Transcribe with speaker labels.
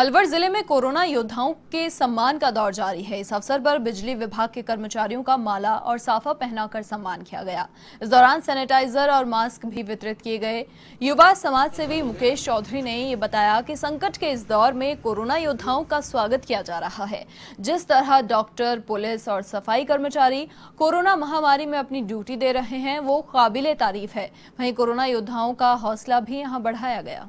Speaker 1: अलवर जिले में कोरोना योद्धाओं के सम्मान का दौर जारी है इस अवसर पर बिजली विभाग के कर्मचारियों का माला और साफा पहनाकर सम्मान किया गया इस दौरान सैनिटाइजर और मास्क भी वितरित किए गए युवा समाज सेवी मुकेश चौधरी ने ये बताया कि संकट के इस दौर में कोरोना योद्धाओं का स्वागत किया जा रहा है जिस तरह डॉक्टर पुलिस और सफाई कर्मचारी कोरोना महामारी में अपनी ड्यूटी दे रहे हैं वो काबिल तारीफ है वही कोरोना योद्धाओं का हौसला भी यहाँ बढ़ाया गया